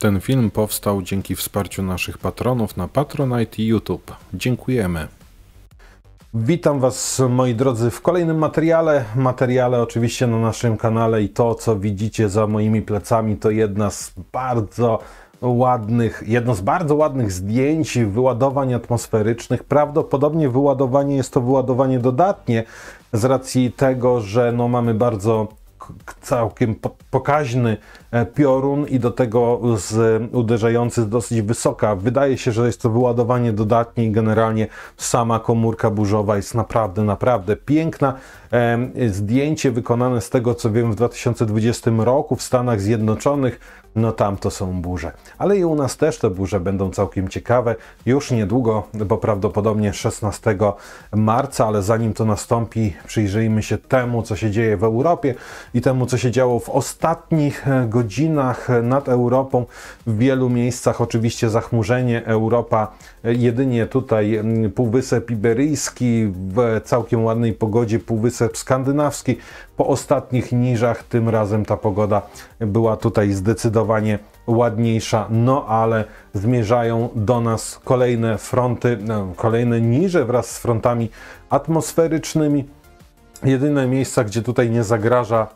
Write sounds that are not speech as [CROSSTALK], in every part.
Ten film powstał dzięki wsparciu naszych patronów na Patronite i YouTube. Dziękujemy. Witam Was, moi drodzy, w kolejnym materiale. Materiale oczywiście na naszym kanale i to, co widzicie za moimi plecami, to jedna z bardzo ładnych, jedno z bardzo ładnych zdjęć wyładowań atmosferycznych. Prawdopodobnie wyładowanie jest to wyładowanie dodatnie z racji tego, że no mamy bardzo całkiem pokaźny e, piorun i do tego z, uderzający z dosyć wysoka. Wydaje się, że jest to wyładowanie dodatnie i generalnie sama komórka burzowa jest naprawdę, naprawdę piękna. Zdjęcie wykonane z tego, co wiem, w 2020 roku w Stanach Zjednoczonych, no tam to są burze. Ale i u nas też te burze będą całkiem ciekawe. Już niedługo, bo prawdopodobnie 16 marca, ale zanim to nastąpi, przyjrzyjmy się temu, co się dzieje w Europie i temu, co się działo w ostatnich e, godzinach nad Europą. W wielu miejscach oczywiście zachmurzenie. Europa e, jedynie tutaj Półwysep Iberyjski w całkiem ładnej pogodzie Półwysep skandynawski. Po ostatnich niżach tym razem ta pogoda była tutaj zdecydowanie ładniejsza, no ale zmierzają do nas kolejne fronty, no, kolejne niże wraz z frontami atmosferycznymi. Jedyne miejsca, gdzie tutaj nie zagraża,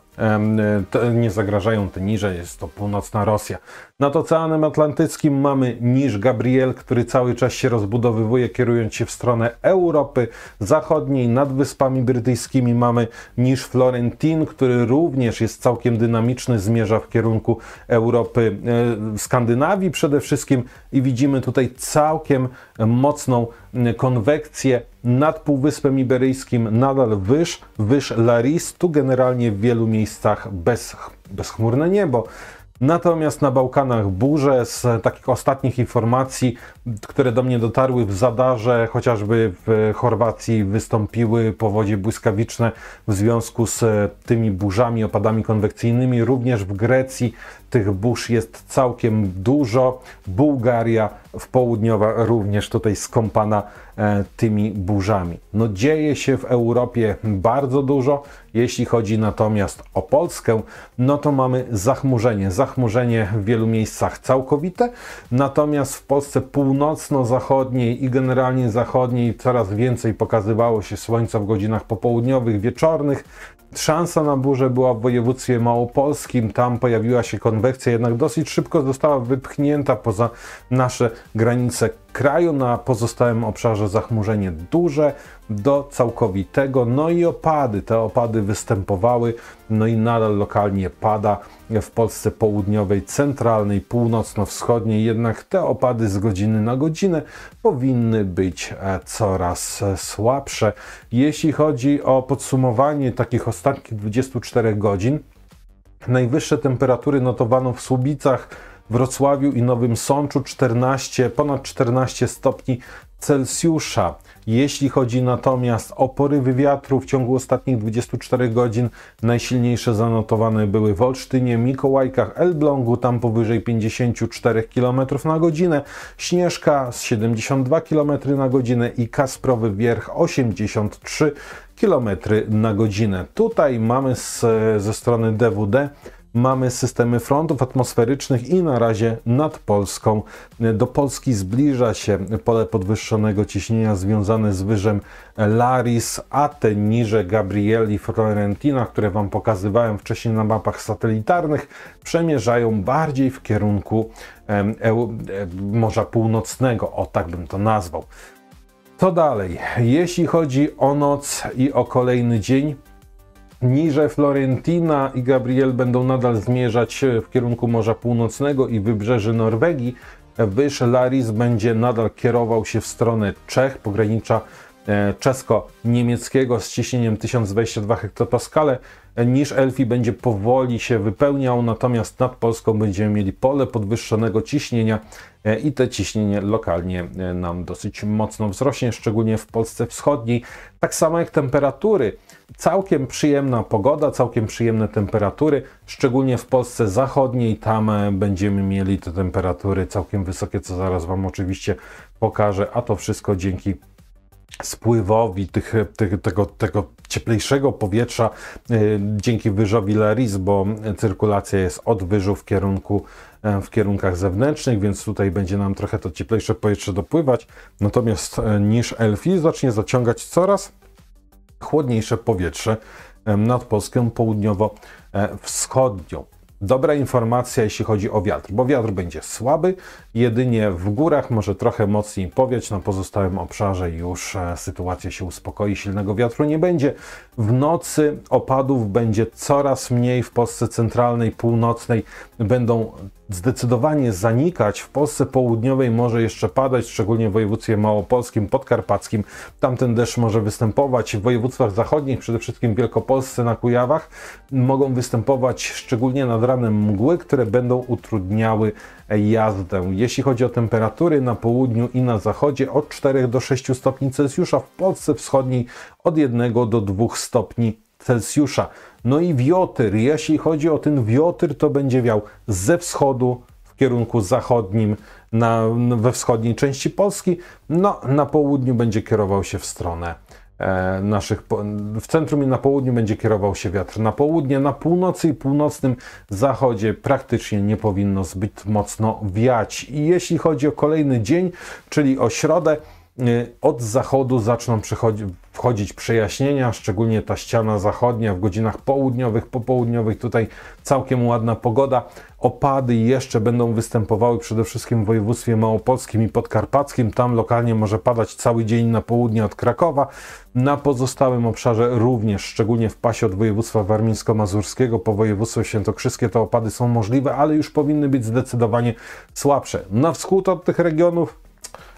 e, nie zagrażają te niże, jest to północna Rosja. Nad Oceanem Atlantyckim mamy niż Gabriel, który cały czas się rozbudowywuje, kierując się w stronę Europy Zachodniej. Nad Wyspami Brytyjskimi mamy niż Florentin, który również jest całkiem dynamiczny, zmierza w kierunku Europy, e, Skandynawii przede wszystkim i widzimy tutaj całkiem mocną e, konwekcję nad Półwyspem Iberyjskim, nadal wyż, wyż Laris, tu generalnie w wielu miejscach bez, bezchmurne niebo. Natomiast na Bałkanach burze z takich ostatnich informacji, które do mnie dotarły w Zadarze, chociażby w Chorwacji wystąpiły powodzie błyskawiczne w związku z tymi burzami, opadami konwekcyjnymi. Również w Grecji tych burz jest całkiem dużo. Bułgaria w południowa również tutaj skąpana e, tymi burzami. No dzieje się w Europie bardzo dużo. Jeśli chodzi natomiast o Polskę, no to mamy zachmurzenie. Zachmurzenie w wielu miejscach całkowite, natomiast w Polsce północno-zachodniej i generalnie zachodniej coraz więcej pokazywało się słońca w godzinach popołudniowych, wieczornych. Szansa na burzę była w województwie małopolskim, tam pojawiła się konwekcja, jednak dosyć szybko została wypchnięta poza nasze granice kraju, na pozostałym obszarze zachmurzenie duże do całkowitego, no i opady. Te opady występowały, no i nadal lokalnie pada w Polsce południowej, centralnej, północno-wschodniej, jednak te opady z godziny na godzinę powinny być e, coraz e, słabsze. Jeśli chodzi o podsumowanie takich ostatnich 24 godzin, najwyższe temperatury notowano w Słubicach Wrocławiu i Nowym Sączu 14, ponad 14 stopni Celsjusza. Jeśli chodzi natomiast o porywy wiatru, w ciągu ostatnich 24 godzin najsilniejsze zanotowane były w Olsztynie, Mikołajkach, Elblągu, tam powyżej 54 km na godzinę, Śnieżka z 72 km na godzinę i Kasprowy Wierch 83 km na godzinę. Tutaj mamy z, ze strony DWD mamy systemy frontów atmosferycznych i na razie nad Polską. Do Polski zbliża się pole podwyższonego ciśnienia związane z wyżem Laris, a te niże Gabrieli Florentina, które Wam pokazywałem wcześniej na mapach satelitarnych, przemierzają bardziej w kierunku Morza Północnego, o tak bym to nazwał. Co dalej? Jeśli chodzi o noc i o kolejny dzień, Niże Florentina i Gabriel będą nadal zmierzać e, w kierunku Morza Północnego i wybrzeży Norwegii, wyż Laris będzie nadal kierował się w stronę Czech, pogranicza e, czesko-niemieckiego z ciśnieniem 1022 hektopaskale niż Elfi będzie powoli się wypełniał, natomiast nad Polską będziemy mieli pole podwyższonego ciśnienia e, i te ciśnienie lokalnie e, nam dosyć mocno wzrośnie, szczególnie w Polsce Wschodniej. Tak samo jak temperatury. Całkiem przyjemna pogoda, całkiem przyjemne temperatury, szczególnie w Polsce Zachodniej. Tam e, będziemy mieli te temperatury całkiem wysokie, co zaraz Wam oczywiście pokażę, a to wszystko dzięki spływowi tych, tych, tego, tego cieplejszego powietrza y, dzięki wyżowi Laris, bo cyrkulacja jest od wyżu w kierunku e, w kierunkach zewnętrznych, więc tutaj będzie nam trochę to cieplejsze powietrze dopływać. Natomiast e, niż Elfi zacznie zaciągać coraz chłodniejsze powietrze e, nad Polską południowo-wschodnią dobra informacja, jeśli chodzi o wiatr, bo wiatr będzie słaby, jedynie w górach może trochę mocniej powiać, na pozostałym obszarze już e, sytuacja się uspokoi, silnego wiatru nie będzie. W nocy opadów będzie coraz mniej w Polsce centralnej, północnej, będą zdecydowanie zanikać. W Polsce południowej może jeszcze padać, szczególnie w województwie małopolskim, podkarpackim. Tamten deszcz może występować. W województwach zachodnich, przede wszystkim Wielkopolsce na Kujawach, mogą występować szczególnie nad ranem mgły, które będą utrudniały jazdę. Jeśli chodzi o temperatury na południu i na zachodzie od 4 do 6 stopni Celsjusza, w Polsce wschodniej od 1 do 2 stopni Celsjusza. No i wiotr, jeśli chodzi o ten wiotr, to będzie wiał ze wschodu w kierunku zachodnim na, we wschodniej części Polski, no na południu będzie kierował się w stronę e, naszych, w centrum i na południu będzie kierował się wiatr na południe, na północy i północnym zachodzie praktycznie nie powinno zbyt mocno wiać. I jeśli chodzi o kolejny dzień, czyli o środę, e, od zachodu zaczną zachodzić przejaśnienia, szczególnie ta ściana zachodnia w godzinach południowych, popołudniowych. Tutaj całkiem ładna pogoda. Opady jeszcze będą występowały przede wszystkim w województwie małopolskim i podkarpackim. Tam lokalnie może padać cały dzień na południe od Krakowa. Na pozostałym obszarze również, szczególnie w pasie od województwa warmińsko-mazurskiego po województwo świętokrzyskie, te opady są możliwe, ale już powinny być zdecydowanie słabsze. Na wschód od tych regionów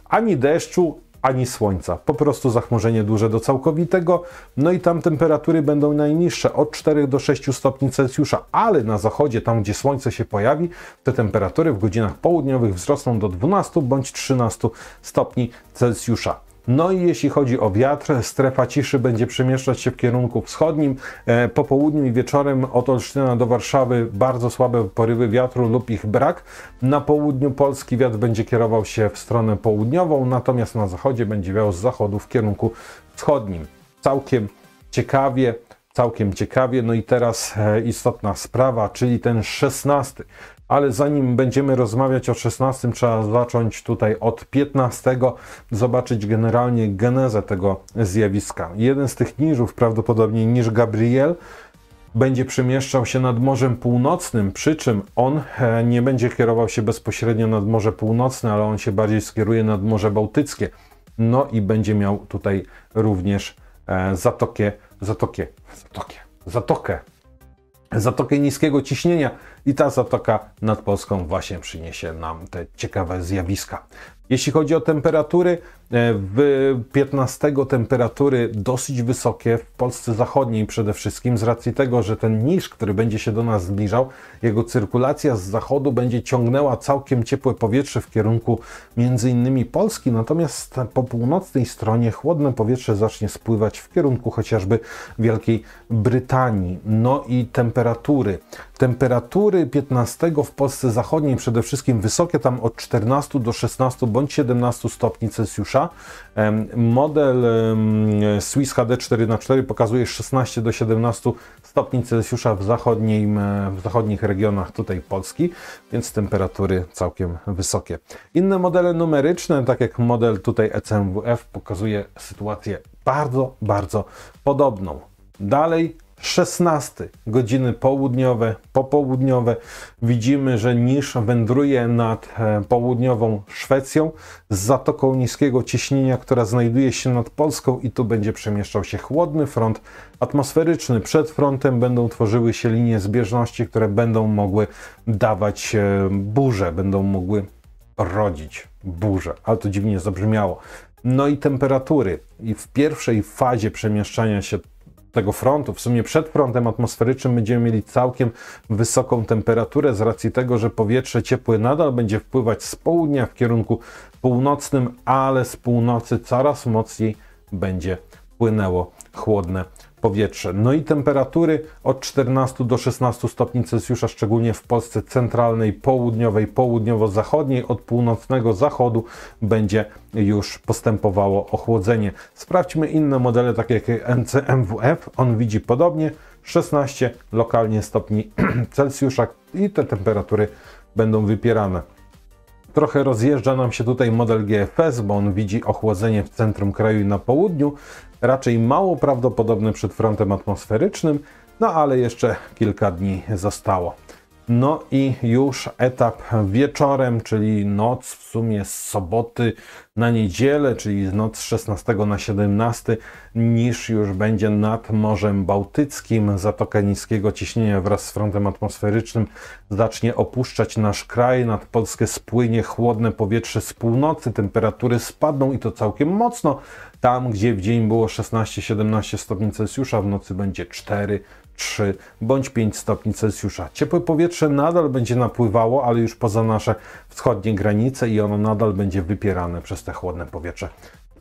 ani deszczu, ani słońca. Po prostu zachmurzenie duże do całkowitego, no i tam temperatury będą najniższe od 4 do 6 stopni Celsjusza, ale na zachodzie, tam gdzie słońce się pojawi, te temperatury w godzinach południowych wzrosną do 12 bądź 13 stopni Celsjusza. No i jeśli chodzi o wiatr, strefa ciszy będzie przemieszczać się w kierunku wschodnim. E, po południu i wieczorem od Olsztyna do Warszawy bardzo słabe porywy wiatru lub ich brak. Na południu Polski wiatr będzie kierował się w stronę południową, natomiast na zachodzie będzie wiał z zachodu w kierunku wschodnim. Całkiem ciekawie całkiem ciekawie. No i teraz e, istotna sprawa, czyli ten 16. Ale zanim będziemy rozmawiać o 16, trzeba zacząć tutaj od 15, zobaczyć generalnie genezę tego zjawiska. Jeden z tych niżów, prawdopodobnie niż Gabriel, będzie przemieszczał się nad Morzem Północnym, przy czym on e, nie będzie kierował się bezpośrednio nad Morze Północne, ale on się bardziej skieruje nad Morze Bałtyckie. No i będzie miał tutaj również e, Zatokę zatokie, zatokie, zatokę, zatokę niskiego ciśnienia i ta zatoka nad Polską właśnie przyniesie nam te ciekawe zjawiska. Jeśli chodzi o temperatury, E, w 15 temperatury dosyć wysokie w Polsce zachodniej przede wszystkim, z racji tego, że ten niż, który będzie się do nas zbliżał, jego cyrkulacja z zachodu będzie ciągnęła całkiem ciepłe powietrze w kierunku między innymi Polski, natomiast po północnej stronie chłodne powietrze zacznie spływać w kierunku chociażby Wielkiej Brytanii. No i temperatury. Temperatury 15 w Polsce zachodniej przede wszystkim wysokie, tam od 14 do 16 bądź 17 stopni Celsjusza Model Swiss HD 4x4 pokazuje 16 do 17 stopni Celsjusza w, zachodnim, e, w zachodnich regionach tutaj Polski, więc temperatury całkiem wysokie. Inne modele numeryczne, tak jak model tutaj ECMWF, pokazuje sytuację bardzo, bardzo podobną. Dalej 16 godziny południowe, popołudniowe widzimy, że niż wędruje nad e, południową Szwecją z zatoką niskiego ciśnienia, która znajduje się nad Polską i tu będzie przemieszczał się chłodny front atmosferyczny. Przed frontem będą tworzyły się linie zbieżności, które będą mogły dawać e, burze, będą mogły rodzić burze, ale to dziwnie zabrzmiało. No i temperatury. I w pierwszej fazie przemieszczania się tego frontu, w sumie przed frontem atmosferycznym będziemy mieli całkiem wysoką temperaturę z racji tego, że powietrze ciepłe nadal będzie wpływać z południa w kierunku północnym, ale z północy coraz mocniej będzie płynęło chłodne powietrze. No i temperatury od 14 do 16 stopni Celsjusza, szczególnie w Polsce centralnej, południowej, południowo-zachodniej, od północnego zachodu będzie już postępowało ochłodzenie. Sprawdźmy inne modele, takie jak MCMWF, on widzi podobnie, 16 lokalnie stopni [CLEARS THROAT] Celsjusza i te temperatury będą wypierane. Trochę rozjeżdża nam się tutaj model GFS, bo on widzi ochłodzenie w centrum kraju i na południu, raczej mało prawdopodobny przed frontem atmosferycznym, no ale jeszcze kilka dni zostało. No i już etap wieczorem, czyli noc w sumie z soboty na niedzielę, czyli noc 16 na 17, niż już będzie nad Morzem Bałtyckim. Zatoka niskiego ciśnienia wraz z frontem atmosferycznym zacznie opuszczać nasz kraj. Nad Polskę spłynie chłodne powietrze z północy, temperatury spadną i to całkiem mocno. Tam, gdzie w dzień było 16-17 stopni Celsjusza, w nocy będzie 4 3 bądź 5 stopni Celsjusza. Ciepłe powietrze nadal będzie napływało, ale już poza nasze wschodnie granice i ono nadal będzie wypierane przez te chłodne powietrze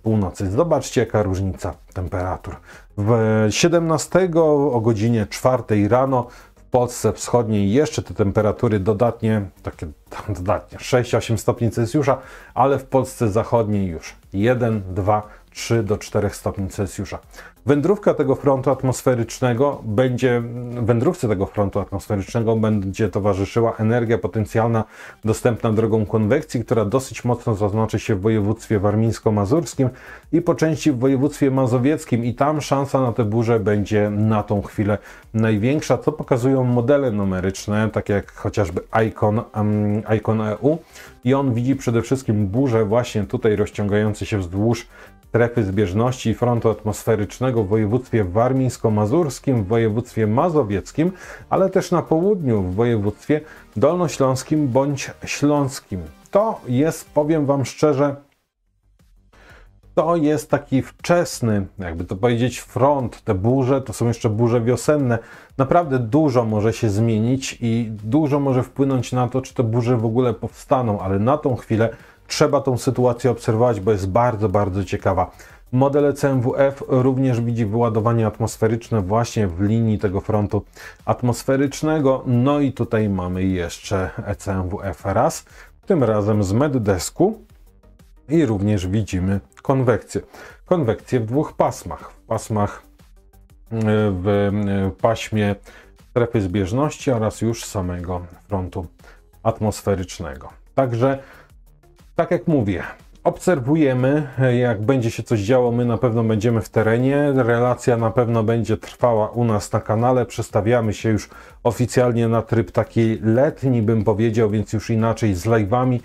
północy. Zobaczcie, jaka różnica temperatur. W 17 o godzinie 4 rano w Polsce Wschodniej jeszcze te temperatury dodatnie, takie dodatnie 6-8 stopni Celsjusza, ale w Polsce Zachodniej już 1, 2, 3 do 4 stopni Celsjusza. Wędrówka tego frontu atmosferycznego będzie, wędrówce tego frontu atmosferycznego będzie towarzyszyła energia potencjalna dostępna drogą konwekcji, która dosyć mocno zaznaczy się w województwie warmińsko-mazurskim i po części w województwie mazowieckim i tam szansa na tę burzę będzie na tą chwilę największa, co pokazują modele numeryczne, takie jak chociażby Icon, um, Icon EU i on widzi przede wszystkim burze właśnie tutaj rozciągające się wzdłuż strefy zbieżności i frontu atmosferycznego w województwie warmińsko-mazurskim, w województwie mazowieckim, ale też na południu w województwie dolnośląskim bądź śląskim. To jest, powiem Wam szczerze, to jest taki wczesny, jakby to powiedzieć, front. Te burze to są jeszcze burze wiosenne. Naprawdę dużo może się zmienić i dużo może wpłynąć na to, czy te burze w ogóle powstaną, ale na tą chwilę Trzeba tą sytuację obserwować, bo jest bardzo, bardzo ciekawa. Modele CMWF również widzi wyładowanie atmosferyczne właśnie w linii tego frontu atmosferycznego. No i tutaj mamy jeszcze CMWF raz, tym razem z meddesku i również widzimy konwekcję. Konwekcję w dwóch pasmach. W pasmach w paśmie strefy zbieżności oraz już samego frontu atmosferycznego. Także tak jak mówię, obserwujemy, jak będzie się coś działo, my na pewno będziemy w terenie. Relacja na pewno będzie trwała u nas na kanale. Przestawiamy się już oficjalnie na tryb taki letni, bym powiedział, więc już inaczej z live'ami,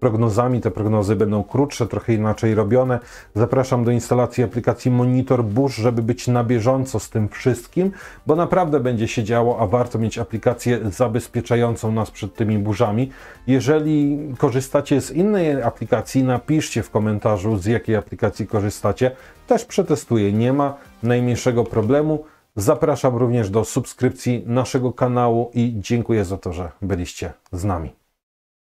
prognozami. Te prognozy będą krótsze, trochę inaczej robione. Zapraszam do instalacji aplikacji Monitor Burz, żeby być na bieżąco z tym wszystkim, bo naprawdę będzie się działo, a warto mieć aplikację zabezpieczającą nas przed tymi burzami. Jeżeli korzystacie z innej aplikacji, napiszcie w komentarzu, z jakiej aplikacji korzystacie. Też przetestuję, nie ma najmniejszego problemu. Zapraszam również do subskrypcji naszego kanału i dziękuję za to, że byliście z nami.